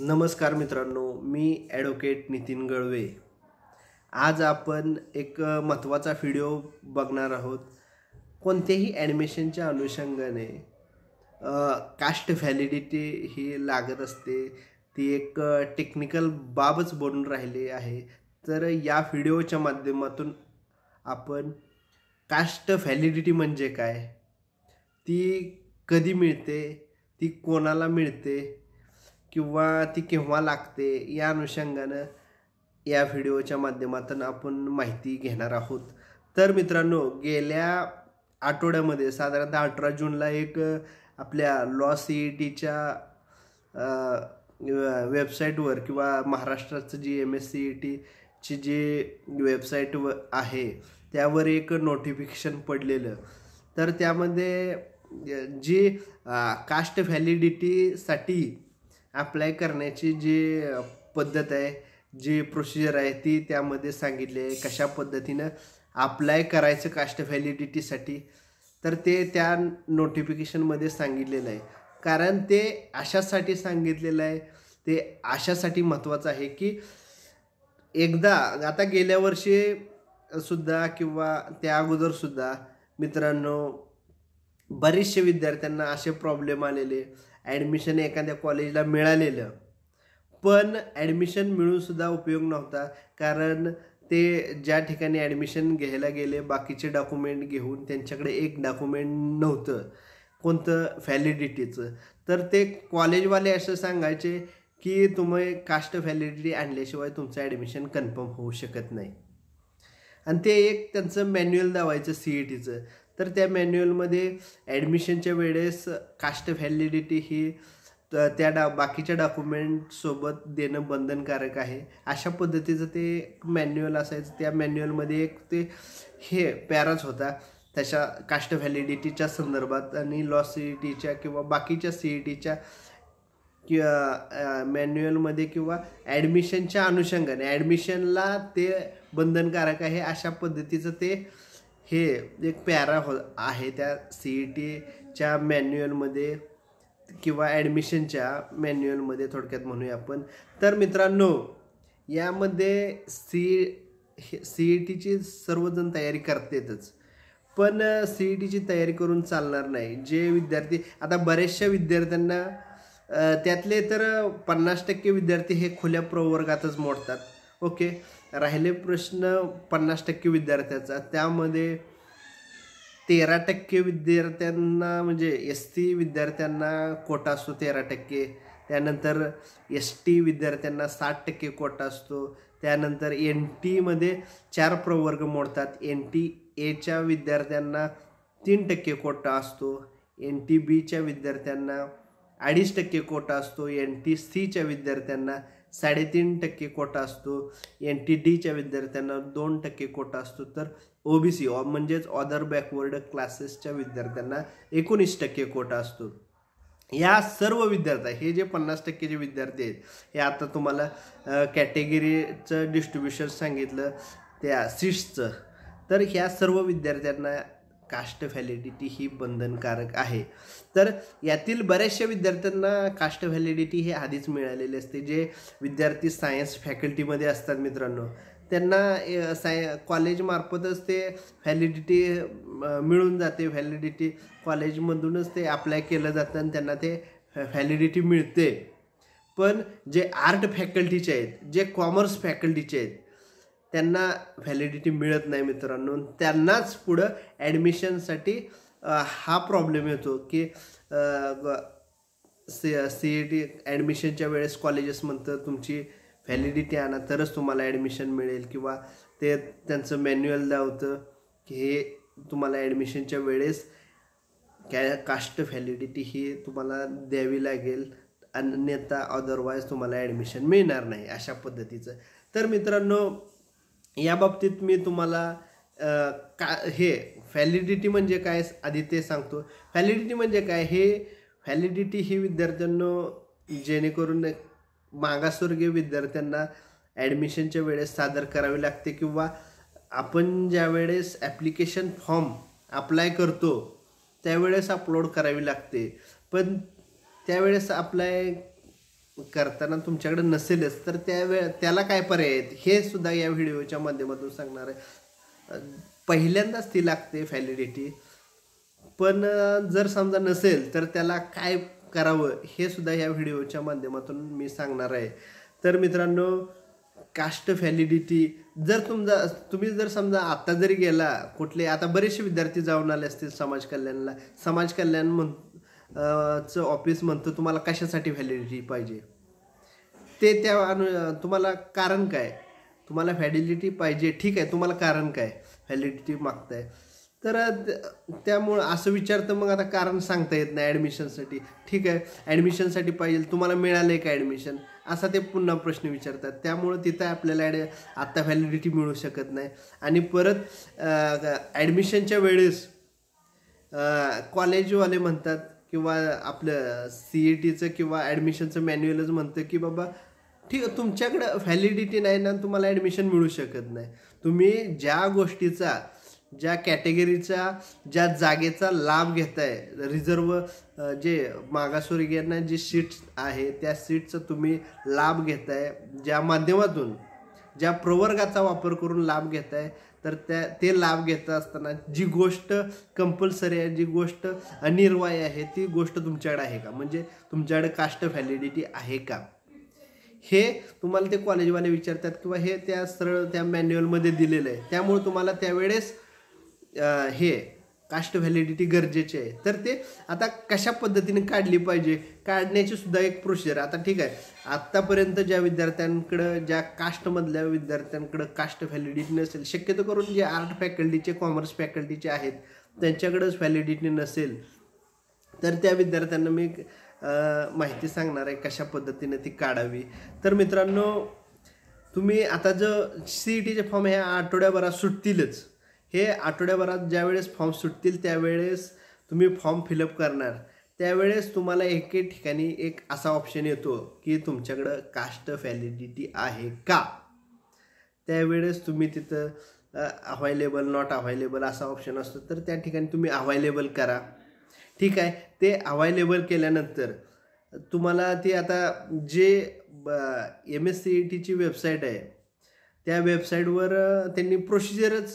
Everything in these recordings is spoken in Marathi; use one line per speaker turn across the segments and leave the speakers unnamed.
नमस्कार मित्रांनो मी ॲडव्होकेट नितीन गळवे आज आपण एक महत्त्वाचा व्हिडिओ बघणार आहोत कोणत्याही ॲडमिशनच्या अनुषंगाने कास्ट व्हॅलिडिटी ही लागत असते ती एक टेक्निकल बाबच बनून राहिली आहे तर या व्हिडिओच्या माध्यमातून आपण कास्ट व्हॅलिडिटी म्हणजे काय ती कधी मिळते ती कोणाला मिळते किंवा ती केव्हा लागते या अनुषंगानं या व्हिडिओच्या माध्यमातून आपण माहिती घेणार आहोत तर मित्रांनो गेल्या आठवड्यामध्ये साधारणतः अठरा जूनला एक आपल्या लॉ सी ई टीच्या वेबसाईटवर किंवा महाराष्ट्राचं जी एम एस सी ई टीची जी वेबसाईट व आहे त्यावर एक नोटिफिकेशन पडलेलं तर त्यामध्ये जी कास्ट व्हॅलिडिटीसाठी अप्लाय करण्याची जी पद्धत आहे जी प्रोसिजर आहे ती त्यामध्ये सांगितली आहे कशा पद्धतीनं अप्लाय करायचं कास्ट व्हॅलिडिटीसाठी तर ते त्या नोटिफिकेशनमध्ये सांगितलेलं आहे कारण ते अशासाठी सांगितलेलं आहे ते अशासाठी महत्त्वाचं आहे की एकदा आता गेल्या वर्षी सुद्धा किंवा त्या अगोदरसुद्धा मित्रांनो बरेचसे विद्यार्थ्यांना असे प्रॉब्लेम आलेले ॲडमिशन एखाद्या कॉलेजला मिळालेलं पण ॲडमिशन मिळूनसुद्धा उपयोग नव्हता कारण ते ज्या ठिकाणी ॲडमिशन घ्यायला गेले बाकीचे डॉक्युमेंट घेऊन त्यांच्याकडे एक डॉक्युमेंट नव्हतं कोणतं व्हॅलिडिटीचं तर ते कॉलेजवाले असं सांगायचे की तुम्ही कास्ट व्हॅलिडिटी आणल्याशिवाय तुमचं ॲडमिशन कन्फर्म होऊ शकत नाही आणि ते एक त्यांचं मॅन्युअल दावायचं ई टीचं e तर त्या मॅन्युअलमध्ये ॲडमिशनच्या वेळेस कास्ट व्हॅलिडिटी ही त्या डा बाकीच्या डॉक्युमेंटसोबत देणं बंधनकारक आहे अशा पद्धतीचं ते एक मॅन्युअल असायचं त्या मॅन्युअलमध्ये एक ते हे पॅराच होता त्याच्या कास्ट व्हॅलिडिटीच्या संदर्भात आणि लॉ सी ई टीच्या किंवा बाकीच्या सी ई टीच्या किंवा मॅन्युअलमध्ये किंवा ॲडमिशनच्या अनुषंगाने ॲडमिशनला ते बंधनकारक आहे अशा पद्धतीचं ते हे एक पॅरा हो आहे त्या सी ई e टीच्या मॅन्युअलमध्ये किंवा ॲडमिशनच्या मॅन्युअलमध्ये थोडक्यात म्हणूया आपण तर मित्रांनो यामध्ये सी सी ई टीची सर्वजण तयारी करतातच पण सी ई टीची तयारी करून चालणार नाही जे विद्यार्थी आता बऱ्याचशा विद्यार्थ्यांना त्यातले तर पन्नास टक्के विद्यार्थी हे खुल्या प्रवर्गातच मोडतात ओके राहिले प्रश्न पन्नास टक्के विद्यार्थ्याचा त्यामध्ये तेरा टक्के विद्यार्थ्यांना म्हणजे एस टी विद्यार्थ्यांना कोटा असतो तेरा टक्के त्यानंतर एस टी विद्यार्थ्यांना साठ टक्के कोटा असतो त्यानंतर एन टीमध्ये चार प्रवर्ग मोडतात एन टी एच्या विद्यार्थ्यांना तीन टक्के कोटा असतो एन टी बीच्या विद्यार्थ्यांना अडीच टक्के कोटा असतो एन टी सीच्या विद्यार्थ्यांना साडेतीन टक्के कोटा असतो एन टी डीच्या विद्यार्थ्यांना दोन टक्के कोटा असतो तर ओ बी सी ऑ म्हणजेच ऑदर बॅकवर्ड क्लासेसच्या विद्यार्थ्यांना एकोणीस टक्के कोटा असतो या सर्व विद्यार्थ्या हे जे पन्नास टक्के जे विद्यार्थी आहेत हे आता तुम्हाला कॅटेगरीचं डिस्ट्रीब्युशन सांगितलं त्या सीट्सचं तर ह्या सर्व विद्यार्थ्यांना कास्ट व्हॅलिडिटी ही बंधनकारक आहे तर यातील बऱ्याचशा विद्यार्थ्यांना कास्ट व्हॅलिडिटी हे आधीच मिळालेले असते जे विद्यार्थी सायन्स फॅकल्टीमध्ये असतात मित्रांनो त्यांना साय कॉलेजमार्फतच ते व्हॅलिडिटी मिळून जाते व्हॅलिडिटी कॉलेजमधूनच ते अप्लाय केलं जातं आणि त्यांना ते व्हॅलिडिटी मिळते पण जे आर्ट फॅकल्टीचे आहेत जे कॉमर्स फॅकल्टीचे आहेत त्यांना व्हॅलिडिटी मिळत नाही मित्रांनो त्यांनाच पुढं ॲडमिशनसाठी हा प्रॉब्लेम येतो की सी सी ई टी ॲडमिशनच्या वेळेस कॉलेजेस म्हणतं तुमची व्हॅलिडिटी आणा तरच तुम्हाला ॲडमिशन मिळेल किंवा ते त्यांचं मॅन्युअल होतं की हे तुम्हाला ॲडमिशनच्या वेळेस कॅ कास्ट व्हॅलिडिटी ही तुम्हाला द्यावी लागेल अन्यथा अदरवाईज तुम्हाला ॲडमिशन मिळणार नाही अशा पद्धतीचं तर मित्रांनो या बाबतीत मी तुम्हाला का हे व्हॅलिडिटी म्हणजे काय आधी ते सांगतो व्हॅलिडिटी म्हणजे काय हे व्हॅलिडिटी ही विद्यार्थ्यांना जेणेकरून मागासवर्गीय विद्यार्थ्यांना ॲडमिशनच्या वेळेस सादर करावी लागते किंवा आपण ज्या वेळेस ॲप्लिकेशन फॉर्म अप्लाय करतो त्यावेळेस अपलोड करावी लागते पण त्यावेळेस अप्लाय करताना तुमच्याकडे नसेलच तर त्या वेळ त्याला काय पर्याय आहेत हे सुद्धा या व्हिडिओच्या माध्यमातून सांगणार आहे पहिल्यांदाच ती लागते फॅलिडिटी पण जर समजा नसेल तर त्याला काय करावं हे सुद्धा या व्हिडिओच्या माध्यमातून मी सांगणार आहे तर मित्रांनो कास्ट फॅलिडिटी जर तुमचा तुम्ही जर समजा आत्ता जरी गेला कुठले आता बरेचसे विद्यार्थी जाऊन आले असतील समाज समाजकल्याण समाज कल्याण म्हण चं ऑफिस म्हणतं तुम्हाला कशासाठी व्हॅलिडिटी पाहिजे ते त्या अनु तुम्हाला कारण काय तुम्हाला व्हॅलिडिटी पाहिजे ठीक आहे तुम्हाला कारण काय व्हॅलिडिटी मागताय तर त्यामुळं असं विचारतं मग आता कारण सांगता येत नाही ॲडमिशनसाठी ठीक आहे ॲडमिशनसाठी पाहिजे तुम्हाला मिळालं आहे का ॲडमिशन असा ते पुन्हा प्रश्न विचारतात त्यामुळं तिथं आपल्याला ॲड आत्ता व्हॅलिडिटी मिळू शकत नाही आणि परत ॲडमिशनच्या वेळेस कॉलेजवाले म्हणतात किंवा आपलं सी ई e टीचं किंवा ॲडमिशनचं मॅन्युअलच म्हणतं की बाबा ठीक आहे तुमच्याकडं व्हॅलिडिटी नाही ना तुम्हाला ॲडमिशन मिळू शकत नाही तुम्ही ज्या गोष्टीचा ज्या कॅटेगरीचा ज्या जागेचा लाभ घेताय रिझर्व जे मागासवर्गीयांना जी सीट्स आहे त्या सीटचा तुम्ही लाभ घेताय ज्या माध्यमातून ज्या प्रवर्गाचा वापर करून लाभ घेत आहे तर त्या ते लाभ घेत असताना जी गोष्ट कंपल्सरी आहे जी गोष्ट अनिर्वाय आहे ती गोष्ट तुमच्याकडे आहे का म्हणजे तुमच्याकडे कास्ट व्हॅलिडिटी आहे का हे तुम्हाला ते कॉलेजवाले विचारतात किंवा हे त्या सरळ त्या मॅन्युअलमध्ये दिलेलं आहे त्यामुळे तुम्हाला त्यावेळेस हे कास्ट व्हॅलिडिटी गरजेची आहे तर ते आता कशा पद्धतीने काढली पाहिजे काढण्याची सुद्धा एक प्रोसिजर आता ठीक आहे आत्तापर्यंत ज्या विद्यार्थ्यांकडं ज्या कास्टमधल्या विद्यार्थ्यांकडं कास्ट व्हॅलिडिटी नसेल शक्यतो करून जे आर्ट फॅकल्टीचे कॉमर्स फॅकल्टीचे आहेत त्यांच्याकडंच व्हॅलिडिटी नसेल तर त्या विद्यार्थ्यांना मी माहिती सांगणार आहे कशा पद्धतीने ती काढावी तर मित्रांनो तुम्ही आता जर सी ई टीचे फॉर्म ह्या आठवड्याभरात सुटतीलच हे आठवड्याभरात ज्यावेळेस फॉर्म सुटतील त्यावेळेस तुम्ही फॉर्म फिलअप करणार त्यावेळेस तुम्हाला एके ठिकाणी एक असा ऑप्शन येतो की तुमच्याकडं कास्ट व्हॅलिडिटी आहे का त्यावेळेस तुम्ही तिथं अव्हायलेबल नॉट अव्हायलेबल असा ऑप्शन असतो तर त्या ठिकाणी तुम्ही अव्हायलेबल करा ठीक आहे ते अव्हायलेबल केल्यानंतर तुम्हाला ते आता जे एम एस सी ई टीची वेबसाईट आहे त्या वेबसाईटवर त्यांनी प्रोसिजरच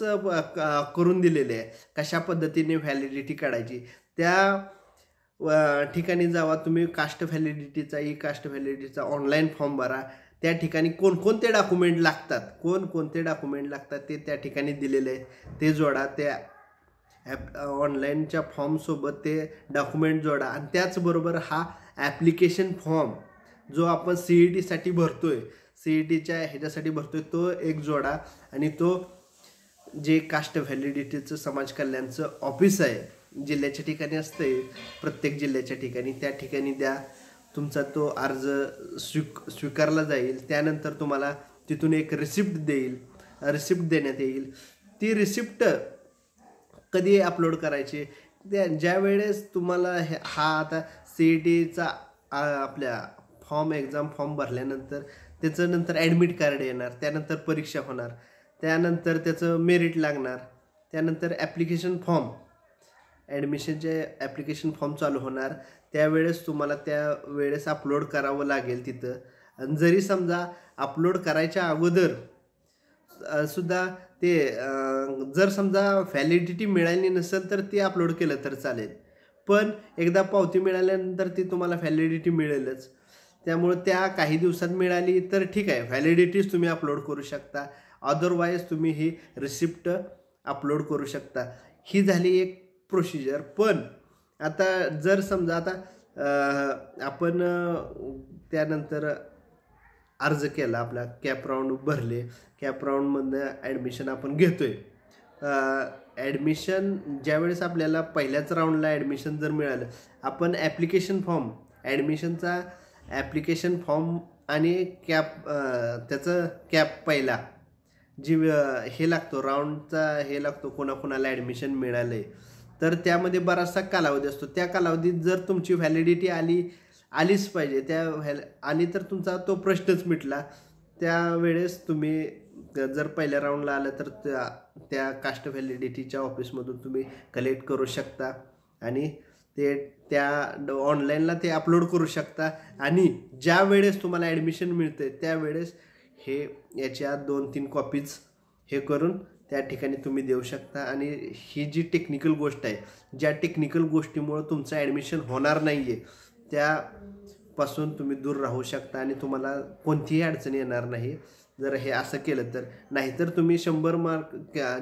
करून दिलेले आहे कशा पद्धतीने व्हॅलिडिटी काढायची त्या ठिकाणी जावा तुम्ही कास्ट व्हॅलिडिटीचा ई कास्ट व्हॅलिडिटीचा ऑनलाईन फॉर्म भरा त्या ठिकाणी कोणकोणते डॉक्युमेंट लागतात कोणकोणते डॉक्युमेंट लागतात ते त्या ठिकाणी दिलेले आहे ते जोडा त्या ॲप ऑनलाईनच्या फॉर्मसोबत ते डॉक्युमेंट जोडा आणि त्याचबरोबर हा ॲप्लिकेशन फॉर्म जो आपण ई टीसाठी e भरतो आहे ई टीच्या ह्याच्यासाठी भरतो तो एक जोडा आणि तो जे कास्ट व्हॅलिडिटीचं समाज कल्याणचं ऑफिस आहे जिल्ह्याच्या ठिकाणी असते प्रत्येक जिल्ह्याच्या ठिकाणी त्या ठिकाणी द्या तुमचा तो अर्ज स्वीक स्वीकारला जाईल त्यानंतर तुम्हाला तिथून एक रिसिप्ट देईल रिसिप्ट देण्यात येईल ती रिसिप्ट कधी अपलोड करायची त्या ज्या वेळेस तुम्हाला हे हा आता सी ई टीचा आपल्या फॉर्म एक्झाम फॉर्म भरल्यानंतर त्याचं नंतर ॲडमिट कार्ड येणार त्यानंतर परीक्षा होणार त्यानंतर त्याचं मेरिट लागणार त्यानंतर ॲप्लिकेशन फॉर्म ॲडमिशनचे ॲप्लिकेशन फॉर्म चालू होणार त्यावेळेस तुम्हाला त्या वेळेस अपलोड करावं लागेल तिथं आणि जरी समजा अपलोड करायच्या अगोदर सुद्धा ते जर समजा व्हॅलिडिटी मिळाली नसेल तर ते अपलोड केलं तर चालेल पण एकदा पावती मिळाल्यानंतर ती तुम्हाला व्हॅलिडिटी मिळेलच त्यामुळे त्या काही दिवसात मिळाली तर ठीक आहे व्हॅलिडिटीज तुम्ही अपलोड करू शकता अदरवाईज तुम्ही ही रिसिप्ट अपलोड करू शकता ही झाली एक प्रोसिजर पण आता जर समजा आता आपण त्यानंतर अर्ज केला आपला कॅप राऊंड भरले कॅप राऊंडमधनं ॲडमिशन आपण घेतो आहे ॲडमिशन ज्यावेळेस आपल्याला पहिल्याच राऊंडला ॲडमिशन जर मिळालं आपण ॲप्लिकेशन फॉर्म ॲडमिशनचा ॲप्लिकेशन फॉर्म आणि कॅप त्याचं कॅप पहिला जी हे लागतो राऊंडचा हे लागतो कोणाकोणाला ॲडमिशन मिळालं आहे तर त्यामध्ये बराचसा कालावधी असतो त्या कालावधीत जर तुमची व्हॅलिडिटी आली आलीच पाहिजे त्या व्हॅल आली तर तुमचा तो प्रश्नच मिटला त्यावेळेस तुम्ही जर पहिल्या राऊंडला आलं तर त्या त्या कास्ट व्हॅलिडिटीच्या ऑफिसमधून तुम्ही कलेक्ट करू शकता आणि ते त्या ऑनलाईनला ते अपलोड करू शकता आणि ज्या वेळेस तुम्हाला ॲडमिशन मिळते त्यावेळेस हे याच्या दोन तीन कॉपीज हे करून त्या ठिकाणी तुम्ही देऊ शकता आणि ही जी टेक्निकल गोष्ट आहे ज्या टेक्निकल गोष्टीमुळं तुमचं ॲडमिशन होणार नाही आहे त्यापासून तुम्ही दूर राहू शकता आणि तुम्हाला कोणतीही अडचण येणार नाही जर हे असं केलं तर नाहीतर तुम्ही शंभर मार्क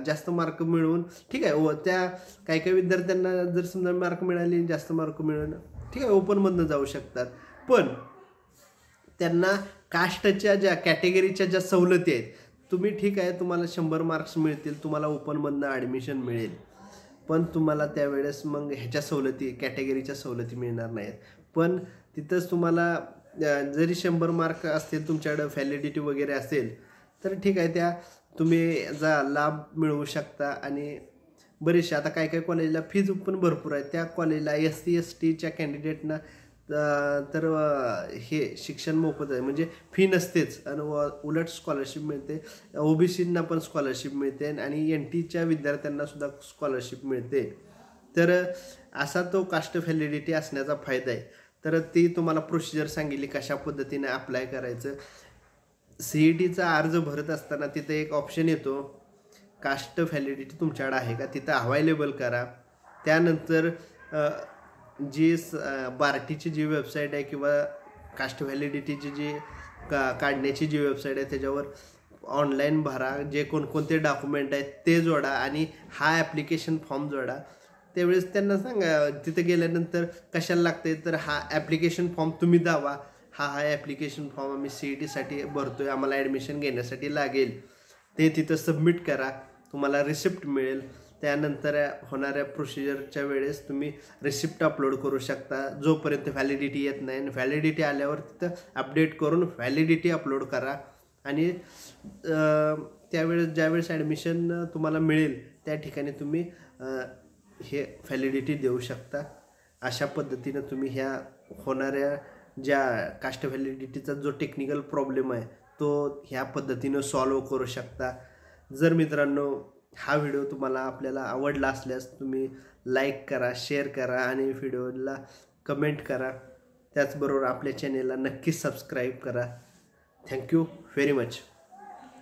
जास्त मार्क मिळवून ठीक आहे व त्या काही काही विद्यार्थ्यांना जर समजा मार्क मिळाले जास्त मार्क मिळून ठीक आहे ओपनमधनं जाऊ शकतात पण त्यांना कास्टच्या ज्या कॅटेगरीच्या ज्या सवलती आहेत तुम्ही ठीक आहे तुम्हाला शंभर मार्क्स मिळतील तुम्हाला ओपनमधनं ॲडमिशन मिळेल पण तुम्हाला त्यावेळेस मग ह्याच्या सवलती कॅटेगरीच्या सवलती मिळणार नाहीत पण तिथंच तुम्हाला जरी शंभर मार्क असतील तुमच्याकडं व्हॅलिडिटी वगैरे असेल तर ठीक आहे त्या तुम्ही जा लाभ मिळवू शकता आणि बरेचसे आता काही काही कॉलेजला फीज पण भरपूर आहे त्या कॉलेजला एस सी एस टीच्या कॅन्डिडेटना तर हे शिक्षण मोफत आहे म्हणजे फी नसतेच आणि उलट स्कॉलरशिप मिळते सींना पण स्कॉलरशिप मिळते आणि एन टीच्या विद्यार्थ्यांना सुद्धा स्कॉलरशिप मिळते तर असा तो कास्ट व्हॅलिडिटी असण्याचा फायदा आहे तर ती तुम्हाला प्रोसिजर सांगितली कशा पद्धतीने अप्लाय करायचं सी ई e टीचा अर्ज भरत असताना तिथं एक ऑप्शन येतो कास्ट व्हॅलिडिटी तुमच्याकडे आहे का तिथं अवायलेबल करा त्यानंतर जी स बार्टीची जी वेबसाईट आहे किंवा कास्ट व्हॅलिडिटीची जी का काढण्याची जी वेबसाईट आहे त्याच्यावर ऑनलाईन भरा जे कोणकोणते डॉक्युमेंट आहेत ते जोडा आणि हा ॲप्लिकेशन फॉर्म जोडा त्यावेळेस त्यांना सांगा तिथे गेल्यानंतर कशाला लागते तर हा ॲप्लिकेशन फॉर्म तुम्ही दावा हा हा ॲप्लिकेशन फॉर्म आम्ही सी ई e टीसाठी भरतो आहे आम्हाला ॲडमिशन घेण्यासाठी लागेल ते तिथं सबमिट करा तुम्हाला रिसिप्ट मिळेल त्यानंतर होणाऱ्या प्रोसिजरच्या वेळेस तुम्ही रिसिप्ट अपलोड करू शकता जोपर्यंत व्हॅलिडिटी येत नाही आणि व्हॅलिडिटी आल्यावर तिथं अपडेट करून व्हॅलिडिटी अपलोड करा आणि त्यावेळेस ज्यावेळेस ॲडमिशन तुम्हाला मिळेल त्या ठिकाणी तुम्ही हे व्हॅलिडिटी देऊ शकता अशा पद्धतीनं तुम्ही ह्या होणाऱ्या ज्या कास्ट व्हॅलिडिटीचा जो टेक्निकल प्रॉब्लेम आहे तो ह्या पद्धतीनं सॉल्व करू शकता जर मित्रांनो हा व्हिडिओ तुम्हाला आपल्याला आवडला असल्यास तुम्ही लाईक करा शेअर करा आणि व्हिडिओला कमेंट करा त्याचबरोबर आपल्या चॅनेलला नक्कीच सबस्क्राईब करा थँक्यू व्हेरी मच